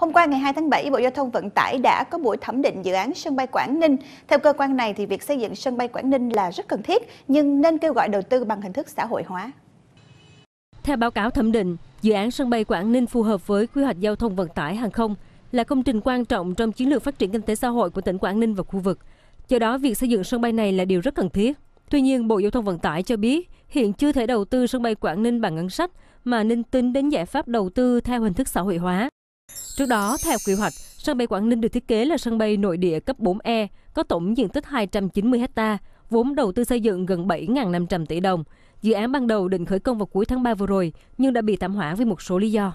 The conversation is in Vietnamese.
Hôm qua ngày 2 tháng 7, Bộ Giao thông Vận tải đã có buổi thẩm định dự án sân bay Quảng Ninh. Theo cơ quan này thì việc xây dựng sân bay Quảng Ninh là rất cần thiết nhưng nên kêu gọi đầu tư bằng hình thức xã hội hóa. Theo báo cáo thẩm định, dự án sân bay Quảng Ninh phù hợp với quy hoạch giao thông vận tải hàng không là công trình quan trọng trong chiến lược phát triển kinh tế xã hội của tỉnh Quảng Ninh và khu vực. Do đó, việc xây dựng sân bay này là điều rất cần thiết. Tuy nhiên, Bộ Giao thông Vận tải cho biết hiện chưa thể đầu tư sân bay Quảng Ninh bằng ngân sách mà nên tính đến giải pháp đầu tư theo hình thức xã hội hóa. Trước đó, theo quy hoạch, sân bay Quảng Ninh được thiết kế là sân bay nội địa cấp 4E, có tổng diện tích 290 ha, vốn đầu tư xây dựng gần 7.500 tỷ đồng. Dự án ban đầu định khởi công vào cuối tháng 3 vừa rồi, nhưng đã bị tạm hoãn vì một số lý do.